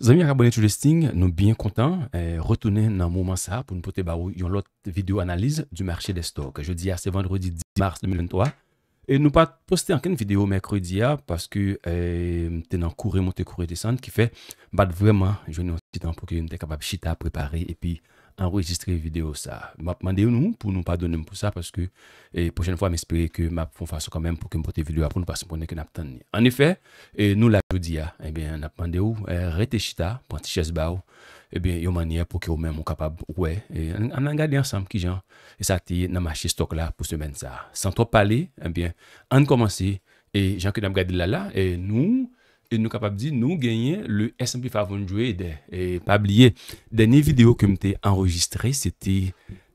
Zami abonnés le listing, nous bien contents. de eh, retourner dans un moment ça pour nous poser bah, une autre vidéo analyse du marché des stocks. Jeudi, c'est vendredi 10 mars 2023. Et nous pas poster quelle vidéo mercredi ah, parce que euh, t'es dans courir monter courir descendre qui fait bad vraiment je un petit temps pour que nous capable chita préparer et puis enregistrer vidéo ça. M'a demandé nous pour nous pardonner pour ça parce que et prochaine fois m'espérer que m'a font façon quand même pour que me porter vidéo pour nous parce qu'on que n'a En effet, et nous la dit eh bien n'a demandé ou e, réfléchita prendre chaise bao eh bien une manière pour que vous-même capable ouais et on a regardé ensemble qui genre et ça dans e marché stock là pour semaine ça. Sans trop parler, eh bien on commencer et Jean que nous là là et nous et nous capables de nous gagnons le S&P 500. Et pas oublier, dernière vidéo que m'étais enregistré, c'était,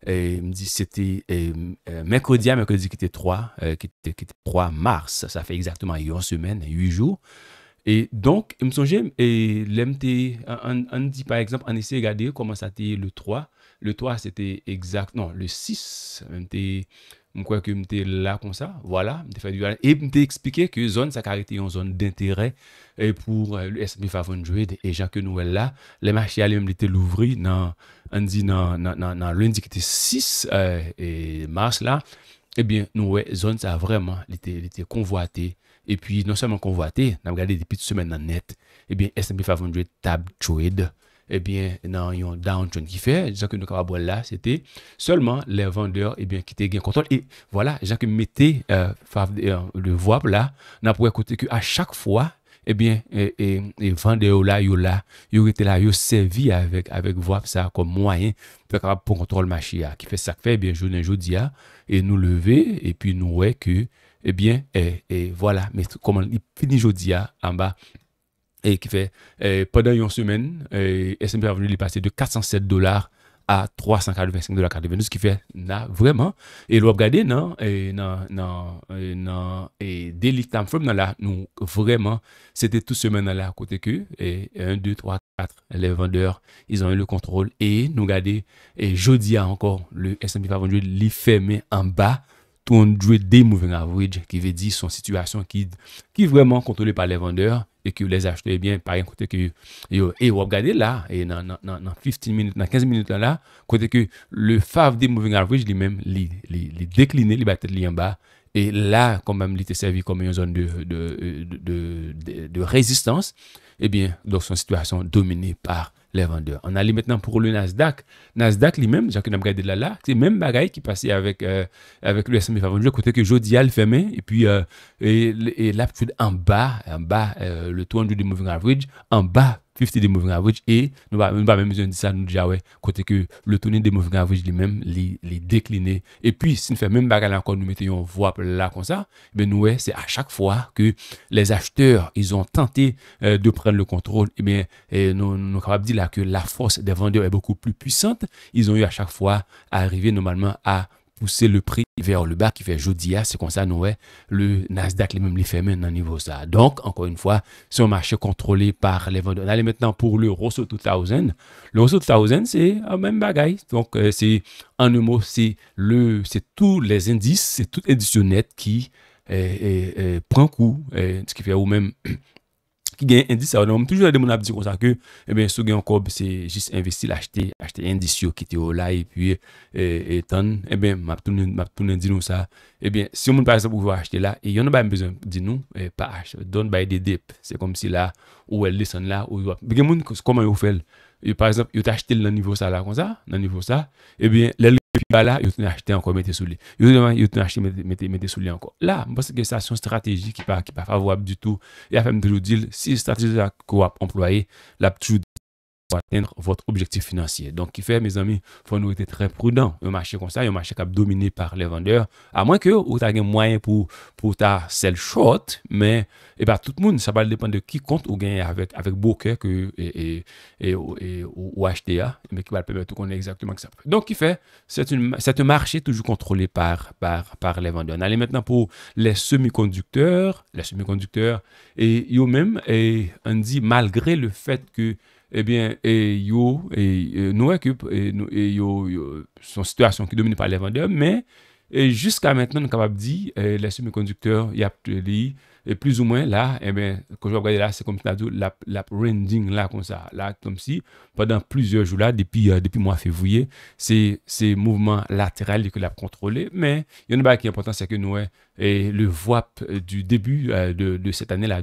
euh, c'était euh, euh, mercredi à mercredi qui était 3, qui était, 3 mars. Ça fait exactement une semaine, 8 jours. Et donc, je me souviens, et l'MT, on, dit par exemple, on essaie de regarder comment ça était le 3. Le 3, c'était exact, non, le 6, je crois que je là comme ça, voilà, je fait du Et je expliqué que zone, ça caractérise une zone d'intérêt pour euh, le SMF Druid. et Jacques Noël là, les marchés allaient même l'été l'ouvrir, dans, on dit, dans, lundi qui était 6 euh, et mars là, eh bien, nous, zone, ça vraiment, était convoité. Et puis, non seulement convoité, on a regardé depuis une semaine en net, eh bien, SMF Android tab trade eh bien, dans un downtown qui fait, disons que nous avons là, c'était seulement les vendeurs, et eh bien, qui étaient gain contrôle. Et voilà, gens que mettaient euh, euh, le voile là, n'a pas que à chaque fois, eh bien, et, et, vendeur là, yo là, était là, servi avec, avec voir ça comme moyen pour contrôler machia ah, Qui fait ça, fait, eh bien, jour et jour ah, et nous lever, et puis nous, ouais, que, eh bien, et, voilà, mais comment il finit dia ah, en bas, et qui fait, euh, pendant une semaine, SMP S&P venu passer passer de 407 dollars à 385 dollars ce qui fait vraiment. Et l'on non euh, euh, et Daily non et dans la, nous, vraiment, c'était toute semaine là, côté que, et 1, 2, 3, 4, les vendeurs, ils ont eu le contrôle. Et nous regardons, et jeudi encore, le S&P 500 lui fermer en bas ton jouait des moving average, qui veut dire son situation qui, qui est vraiment contrôlée par les vendeurs et que les acheteurs, eh bien, par un côté que, et vous regardez là, et dans, 15 minutes, dans 15 minutes là, côté que le fav des moving average lui-même, les décliné, les battait en bas, et là, quand même, il était servi comme une zone de, de, résistance, et eh bien, donc son situation dominée par les vendeurs. On allait maintenant pour le Nasdaq. Nasdaq lui-même, Jacques regardé là là, c'est même bagaille qui passait avec, euh, avec le S&P 500, côté que Jodial fait fermé et puis euh, et, et en bas, en bas euh, le 200 du moving average en bas 50 de moving average et nous pas même besoin de ça nous déjà ouais côté que le tourné de moving average lui-même les les décliner et puis si nous fait même bagarre encore nous mettons une voie là comme ça ben nous c'est à chaque fois que les acheteurs ils ont tenté euh, de prendre le contrôle et eh eh, nous nous capable dire que la force des vendeurs est beaucoup plus puissante ils ont eu à chaque fois à arriver normalement à c'est le prix vers le bas qui fait jodia, c'est comme ça nous le Nasdaq les mêmes les féminins dans niveau ça. Donc encore une fois, c'est un marché contrôlé par les vendeurs. Allez maintenant pour le Russell 2000. Le Russell 2000 c'est un même bagaille. Donc euh, c'est en un mot, c'est le c'est tous les indices, c'est tout éditionnette qui euh, euh, prend coup, ce qui fait au même gen indis yon kon sa ke e ben sou gen yon kob se jist investil achte indis yon ki te yon la e ton e ben map tonen di nou sa e ben si yon moun par exemple ou vwa achte la e yon nan ba m bezon di nou pa achte don bay de dep se kom si la ou el lisan la ou yon vwa, be gen moun koman yon fel Et par exemple, ils ont acheté le niveau ça, là, comme ça, dans le niveau ça, et eh bien, les là, il ont acheté encore, mettez sous lui. Il ont acheté, mettez, mettez, sous lui encore. Là, parce que ça, c'est une stratégie qui pas, qui pas favorable du tout. Et à faire toujours dire, si la stratégie qu'on a employée, la toujours atteindre votre objectif financier. Donc, qui fait, mes amis, faut nous être très prudents. Un marché comme ça, un marché qui est dominé par les vendeurs, à moins que vous ayez moyen pour, pour ta sell short, mais et eh ben tout le monde, ça va dépendre de qui compte ou gagne avec, avec broker que, et, et, ou, HTA, mais qui va permettre qu'on exactement que ça. Donc, qui fait, c'est un marché toujours contrôlé par, par, par les vendeurs. On maintenant pour les semi-conducteurs, les semi-conducteurs, et eux-mêmes, et on dit, malgré le fait que eh bien, et yo, et, euh, nous occupons, et, yo, situation qui domine par les vendeurs, mais jusqu'à maintenant, nous sommes capables de dire, que eh, les semi-conducteurs, y a plus ou moins là, et eh quand regarde là, c'est comme si la, là, comme ça, si, pendant plusieurs jours là, depuis, euh, depuis mois février, c'est ces mouvements latéral que l'a contrôlé, mais il y en a un qui est important, c'est que nous, eh, et le VWAP du début euh, de, de cette année là,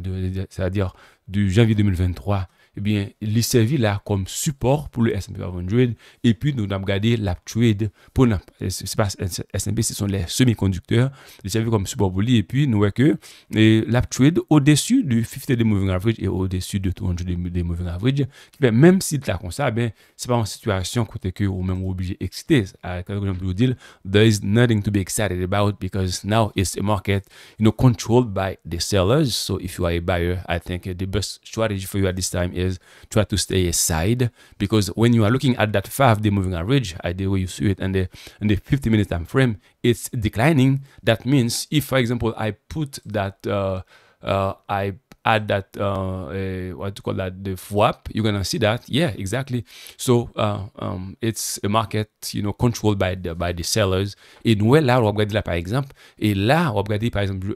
c'est-à-dire du janvier 2023, eh bien, il servi là comme support pour le S&P 500. Et puis, nous avons gardé l'app trade pour le S&P, ce sont les semi-conducteurs. Il servi comme support pour lui. Et puis, nous voyons que eh, l'app trade au-dessus du 50 day moving average et au-dessus du 200 day moving average, bien, même si tu as comme ça, eh ce n'est pas une situation côté que ou même obligé excité. Comme ah, je dis, there is nothing to be excited about because now it's a market, you know, controlled by the sellers. So if you are a buyer, I think the best strategy for you at this time is try to stay aside because when you are looking at that five day moving average, I the way you see it, and the and the 50 minute time frame, it's declining. That means if, for example, I put that uh, uh, I add that uh, uh, what to call that the FWAP, you're gonna see that. Yeah, exactly. So uh, um, it's a market you know controlled by the by the sellers. In nous là, on va regarder là par exemple. Et là, or va regarder par exemple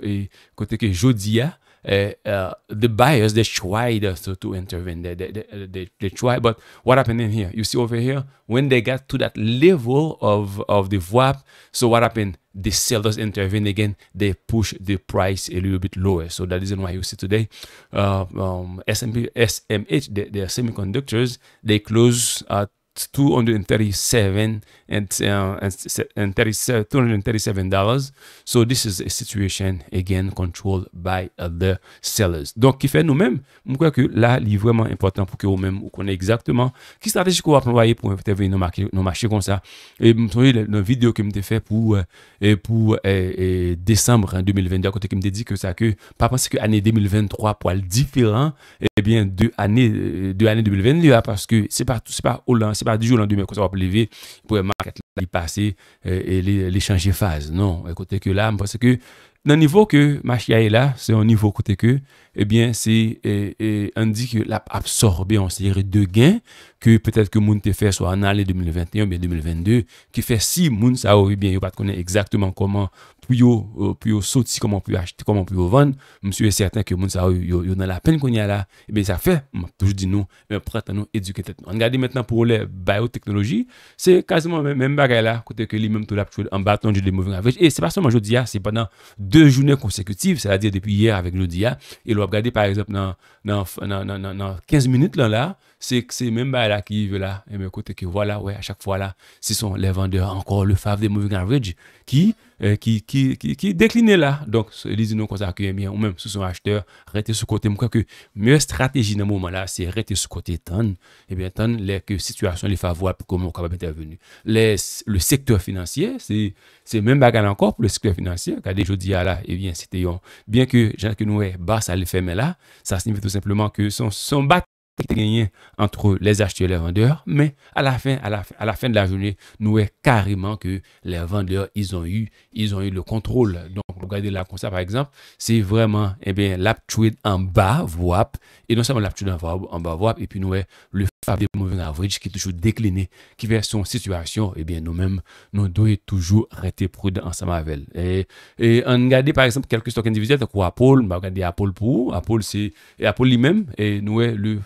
côté que jeudi Eh, uh, the buyers, they tried to, to intervene. They, they, they, they, they tried, but what happened in here? You see over here, when they got to that level of, of the VWAP, so what happened? The sellers intervene again. They push the price a little bit lower. So that isn't why you see today, uh, um, SMH, the, their semiconductors, they close at 237 237 uh, uh, dollars so this is a situation again controlled by the sellers donc qui fait nous mêmes je crois que là il est vraiment important pour que vous même vous connaissez exactement qui stratégie qu'on va employer pour intervenir dans marché marché comme ça et une vidéo que me fait pour euh, et pour euh, et, décembre 2022 hein, côté qui me dit que ça que pas parce que l'année 2023 pour être différent et eh bien de l'année 2022 parce que c'est pas au pas c'est pas du jour au lendemain qu'on va lever pour marquer, y passer et, les changer de phase. Non, écoutez que là, parce que dans le niveau que ma est là, c'est un niveau côté que, eh bien, c'est indiqué, eh, eh, absorbé, on dire de gains que peut-être que Moun fait, soit en année 2021, bien 2022, qui fait si Moun ça eh bien, il va te connaître exactement comment pour vous sortir, comment vous acheter, comment vous vendre. Je suis certain que Moun ça il y a dans la peine qu'on y a là, eh bien, ça fait, on m'a toujours dit non, mais à nous éduquer On maintenant pour les biotechnologies, c'est quasiment le même bagaille là, côté que lui-même, tout en battant du démouvant Et c'est parce que moi, je dis, c'est pendant deux journées consécutives, c'est-à-dire depuis hier avec l'ODIA, et l'on a regardé par exemple dans, 15 minutes là, là c'est c'est même là qui veut là, et me que voilà, ouais, à chaque fois là, ce sont les vendeurs encore le faveur des Moving Average qui euh, qui, qui, qui, là. Donc, les nous qu'on eh bien, ou même si sont acheteurs, rester sur côté. Je crois que meilleure stratégie dans ce moment-là, c'est rester sur côté et eh bien tant les que situation les favorables, comment on capable intervenir. le secteur financier, c'est même bagarre encore pour le secteur financier. qu'a déjà dit, à là, et eh bien, c'était bien que, jean que nous, basse à l'effet, mais là, ça signifie tout simplement que son, son bac qui gagné entre les acheteurs et les vendeurs, mais à la fin, à la de la journée, nous est carrément que les vendeurs, ils ont eu, ils ont eu le contrôle. Donc, regardez là comme ça, par exemple, c'est vraiment, eh bien, l'aptitude en bas, VOAP, et non seulement l'aptitude en bas, en bas, et puis nous est le fabuleux de moving average qui est toujours décliné, qui vers son situation, et eh bien, nous-mêmes, nous devons toujours rester prudents ensemble avec Et, et on regarde, par exemple, quelques stocks individuels, donc, Apple, on Apple pour, Apple, c'est, Apple lui-même, et nous est le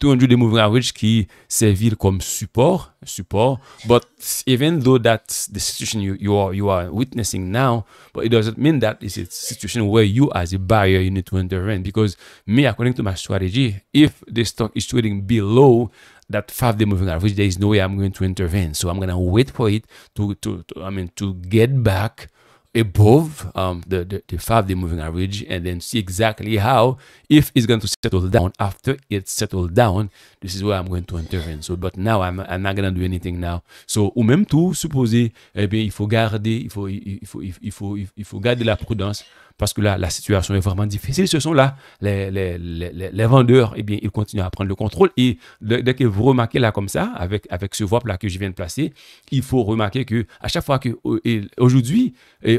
200-day moving average qui servir comme support, support. But even though that's the situation you, you are you are witnessing now, but it doesn't mean that it's a situation where you as a buyer you need to intervene because me according to my strategy, if the stock is trading below that five day moving average, there is no way I'm going to intervene. So I'm gonna wait for it to to, to I mean to get back above um, the, the, the five-day moving average and then see exactly how, if it's going to settle down, after it settled down, this is where I'm going to intervene. So, but now I'm, I'm not going to do anything now. So, au même tout, supposé, eh bien, il faut garder, il faut, il faut, il faut, il faut garder la prudence parce que là, la situation est vraiment difficile. Ce sont là les, vendeurs, eh bien, ils continuent à prendre le contrôle. Et dès que vous remarquez là comme ça, avec, avec ce VOP là que je viens de placer, il faut remarquer que à chaque fois que euh, aujourd'hui,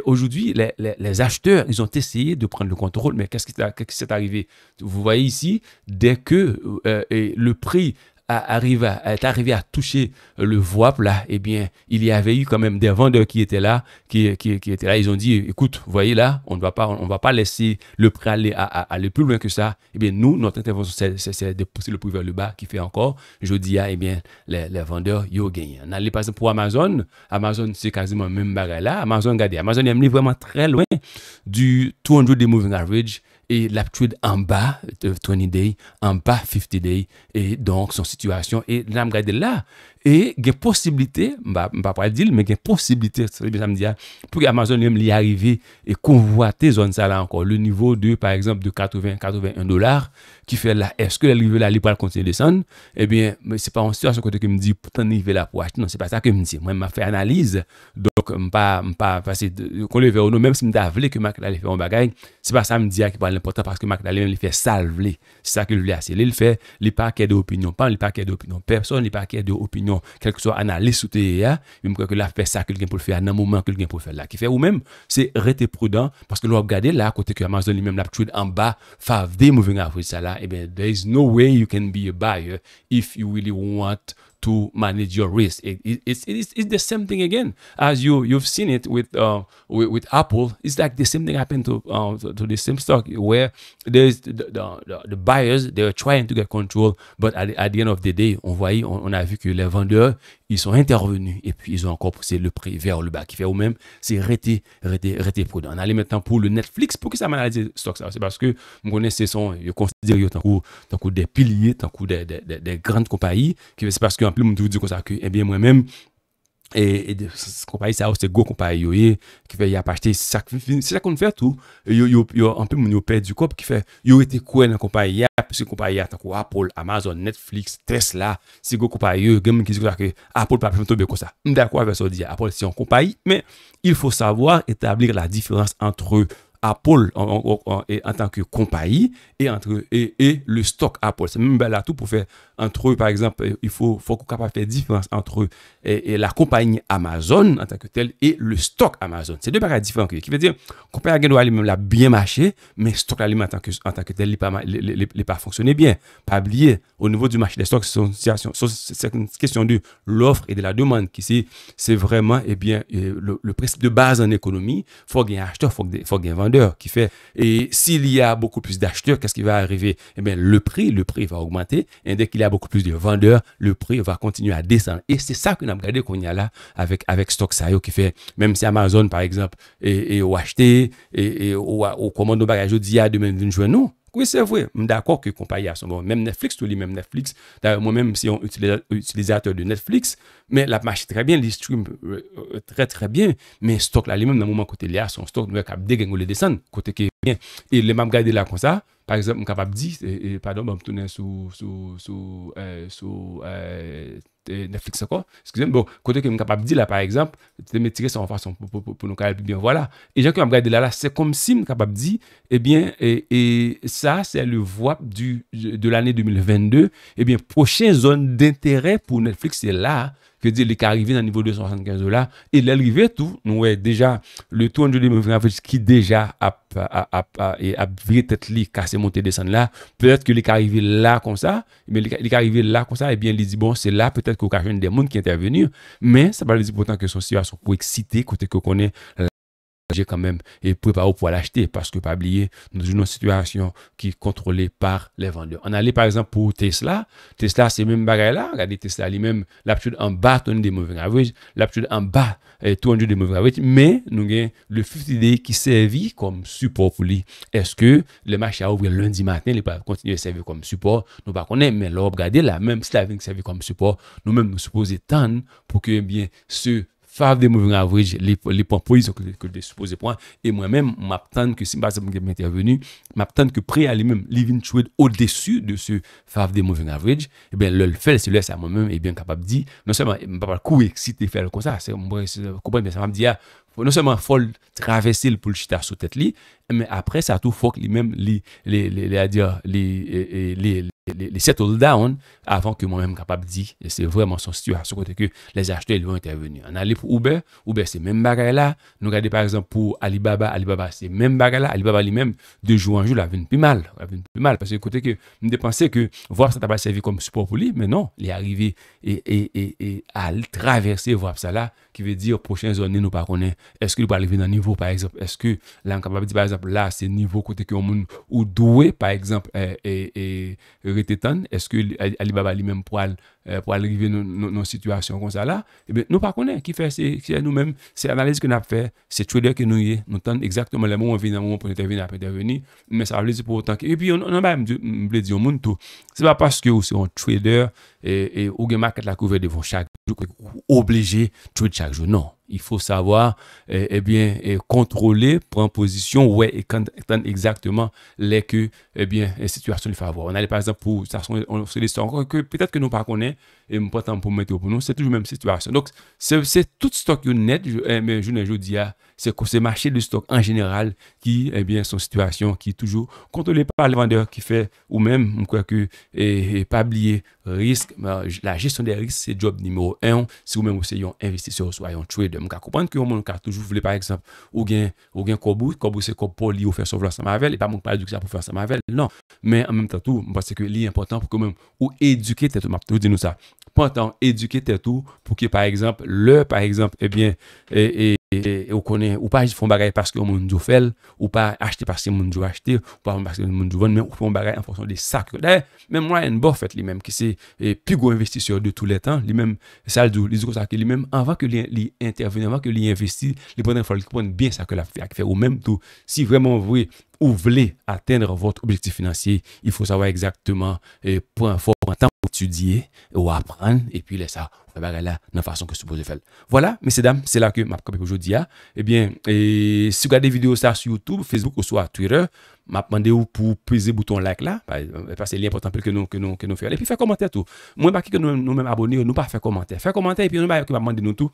aujourd'hui les, acheteurs, ils ont essayé de prendre le contrôle, mais qu'est-ce qui s'est arrivé Vous voyez ici, dès que euh, le prix est arrivé à toucher le VWAP là, eh bien, il y avait eu quand même des vendeurs qui étaient là, qui, qui, étaient là. Ils ont dit, écoute, voyez là, on ne va pas, on va pas laisser le prix aller, à, aller plus loin que ça. Eh bien, nous, notre intervention, c'est de pousser le prix vers le bas qui fait encore. Je dis, eh bien, les, vendeurs, ils ont gagné. On allait passer pour Amazon. Amazon, c'est quasiment même barré là. Amazon, regardez, Amazon est vraiment très loin du 200 des moving average et l'aptitude en bas de 20 days, en bas 50 days, et donc son situation, et là, je là, et il y a possibilité, je ne vais pas dire, mais il y a possibilité, ça me dit ah, pour Amazon lui y arriver et convoiter zone ça là encore, le niveau de, par exemple, de 80, 81 dollars, qui fait là, est-ce que niveau là, il va continuer de descendre? Eh bien, ce n'est pas en situation côté que me dit, pourtant, il là pour acheter, non, ce n'est pas ça que me dit. Moi, je fait analyse, donc, je ne vais pas passer, qu'on le verra nom même si je ah, voulais que Mac allait faire un bagage, ce n'est pas ça me dit, me ah, important parce que Mac il fait salver. C'est ça qu'il voulait assez. Il fait, les paquets d'opinion. Pas les paquets d'opinion. Personne, il paquets d'opinion. Quel que soit analyste ou théa, e il me croit que là, fait ça quelqu'un pour le faire, à un moment quelqu'un pour le faire là. Qui fait ou même, c'est rester prudent parce que l'on regarder là, côté que Amazon lui-même, l'a trouvé en bas, fave des moving average ça là, et eh bien, there is no way you can be a buyer if you really want to manage your risk. it's, it's, it's, the same thing again as you you've seen it with uh, with, Apple. It's like the same thing happened to uh, to, the same stock where there's the, the, buyers they were trying to get control, but at, the end of the day, on voyait, on, a vu que les vendeurs ils sont intervenus et puis ils ont encore poussé le prix vers le bas. Qui fait au même c'est rété, rété, rété prudent. On allait maintenant pour le Netflix pour que ça m'analyse dit stock ça, c'est parce que vous connaissez son, je considère tant que des piliers, tant que des, des, des, des grandes compagnies, c'est parce que moun di vou di kon sa ke, e bie mwen menm e kompay sa ou se go kompay yo ye, ki fe yon pa achete se la kon fè tou, yo anpe moun yo pè di kop ki fe, yo e te kwen an kompay ya, se kompay ya tako Apple, Amazon, Netflix, Tesla se go kompay yo, gen moun ki di kon sa ke Apple pa apre moun to be kon sa, mda kwa ve so di Apple si yon kompay, men il fò sa vò etablir la difirans entre Apple en, tant que compagnie et, entre, et, le stock Apple. C'est même là tout pour faire entre eux, par exemple, il faut, faut qu'on capable de faire différence entre et, la compagnie Amazon en tant que telle et le stock Amazon. C'est deux paroles différents. Qui veut dire, compagnie a même la bien marché, mais le stock en tant que, en tant que tel n'est pas, pas fonctionné bien. Pas oublier, au niveau du marché des stocks, c'est une question de l'offre et de la demande. Qui c'est vraiment, eh bien, eh, le, principe de base en économie, il faut un acheteur, il faut, y un vendeur qui fait. Et s'il y a beaucoup plus d'acheteurs, qu'est-ce qui va arriver et eh bien, le prix, le prix va augmenter. Et dès qu'il y a beaucoup plus de vendeurs, le prix va continuer à descendre. Et c'est ça que nous avons regardé qu'on y a là avec, avec Sayo qui fait, même si Amazon, par exemple, et, au acheter, et, et au, au bagage de bagages, au demain, de même, nous, non oui, c'est vrai. Je suis d'accord que compagnie compagnies son bon Même Netflix, tout les mêmes Netflix. D'ailleurs, moi-même, si on utilisateur de Netflix, mais la marche très bien, les streams euh, euh, très, très bien. Mais stock là, lui-même, dans le moment côté là, son stock, nous est capable de les descendre, côté qui est bien. Et les mêmes garder là comme ça, par exemple, je suis capable de pardon, je bah, vais sous sous sous euh, euh, Netflix encore. Excusez-moi, bon, côté que je suis capable de dire là, par exemple, de me tirer son façon pour, nous caler, bien voilà. Et gens qui me regardé là, là c'est comme si je suis capable de dire, eh bien, et, ça, c'est le voie du, de l'année 2022. Eh bien, prochaine zone d'intérêt pour Netflix, c'est là, que dire, les arrivé dans le niveau de 75 dollars. Et l'arrivée, tout, nous, est déjà, le tour de ce qui déjà a, a, a, a, a tête li, cassé, monté, descendre là. Peut-être que les arrivé là comme ça, mais les arrivé là comme ça, et eh bien, il dit, bon, c'est là, peut-être qu'on a des mondes qui est intervenu mais ça va dire pourtant que son situation pour exciter, côté que connaît j'ai quand même et préparé pour l'acheter parce que, pas oublier, nous avons une situation qui est contrôlée par les vendeurs. On allait par exemple pour Tesla. Tesla, c'est même bagaille là. Regardez Tesla lui-même, l'aptitude en bas, tourne des mauvais average, l'aptitude en bas, euh, tourne des moving average. Mais nous avons le 50 day qui servit comme support pour lui. Est-ce que le marché a ouvert lundi matin, il peut continuer à servir comme support? Nous ne connaissons pas, mais là, regardez là, même si la servit comme support, nous-mêmes nous supposons tant pour que, eh bien, ce fave de moving average, les, points positifs que, que je supposés points. Et moi-même, m'attends que si ma est intervenu, m'attends que prêt à même Living Trade au-dessus de ce fave de moving average, eh bien, le fait, c'est le à moi-même, et bien capable de dire, non seulement, je ne pas coup excité faire comme ça, c'est, je comprends, mais ça m'a dit, dire, ah, non seulement faut traverser le pour chita sous tête mais après ça tout faut que lui-même les les les dire les les les settle down avant que moi-même capable dit et c'est vraiment son situation côté que les acheteurs vont intervenir. On allait pour Uber, Uber c'est même bagarre là. Nous regardons par exemple pour Alibaba, Alibaba c'est même bagarre là, Alibaba lui-même de jour en jour la a plus mal, plus mal parce que côté que nous pensait que voir ça t'a pas servi comme support pour lui, mais non, il est arrivé et et et, et à traverser voir ça là qui veut dire prochaines années nous pas connaît est-ce qu'il va arriver dans niveau par exemple est-ce que là capable de par exemple là c'est niveau côté que on ou doué par exemple eh, eh, eh, et et est-ce que a lui-même pour euh, pour arriver dans nos, situations comme ça là, eh bien, nous pas connaît qui fait c'est nous-mêmes, c'est l'analyse que nous fait, c'est trader que nous y nous tentons exactement le moment vient, moment pour intervenir, pour intervenir, mais ça veut dire pour autant que et puis on on même dit, dire au monde tout. C'est pas parce que c'est un trader et, et ou gain market la couverture devant chaque jour obligé trader chaque jour non. Il faut savoir, eh, eh, bien, eh, contrôler, prendre position, ouais, et quand, exactement les que ebyen, eh e situasyon li favo. On alè, par exemple, pou, sa son, on fse li stok, ankon, ke, petat ke nou par konè, e mou patan pou mwete ou pou nou, se toujou mèm situasyon. Donk, se, se, tout stok yon net, mè, jounè, jounè, diya, se, se, se, machè de stok, an genèral, ki, ebyen, eh son situasyon ki toujou, kontole par le vandeur ki fè, ou mèm, mkwa ke, e, e, pa blie, risk, la jistyon de risk, se job nîmèro en, se ou mèm ou se yon investisseur, ou yon Non. Mais en même temps, tout, parce que l'important pour que même, ou éduquer tes tout. Vous dis nous ça. Pourtant, éduquer tes tout pour que, par exemple, le, par exemple, eh bien, et, eh, eh, eh, on connaît, ou pas, ils font parce que le monde fait, ou pas acheter parce que le monde acheter, ou pas parce que le monde vend, mais on font en fonction des sacs. D'ailleurs, même Ryan Buffett lui-même, qui c'est le plus gros investisseur de tous les temps, lui-même, ça le dit, ça que lui-même, avant que lui intervienne, avant que lui investisse, il prend bien ça que la fait, ou même tout, si vraiment vous ou voulez atteindre votre objectif financier, il faut savoir exactement et euh, point fort, En temps pour étudier ou apprendre et puis laisser ça la façon que de faire. Voilà, mesdames, c'est là que m'a vous aujourd'hui hein. Eh bien, et euh, si vous regardez vidéos ça sur YouTube, Facebook ou sur Twitter, m'a demandé ou pour peser bouton like là bah, euh, parce que c'est important que nous que nous que nous faire et puis faire commentaire tout. Moi pas que nous nous même abonner, nous pas faire commentaire. Faire commentaire et puis nous ne bah, que pas demander nous tout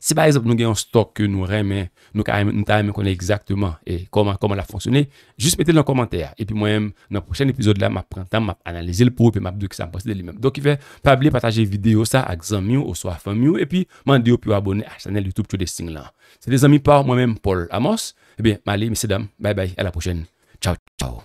si par exemple nous avons un stock que nous aimons, nous aimons connaître exactement et comment comment a fonctionné, juste mettez-le dans les commentaire. Et puis moi-même, dans le prochain épisode là, vais prendre le temps, analyser le pour et je que ça me passe de lui-même. Donc, il ne pas oublier partager vidéo ça avec vos amis ou soit famille et puis m'aider vous abonner à la chaîne YouTube de Sting là. C'est des amis par moi-même, Paul Amos. Et eh bien, allez, messieurs, dames, bye bye, à la prochaine. Ciao, ciao.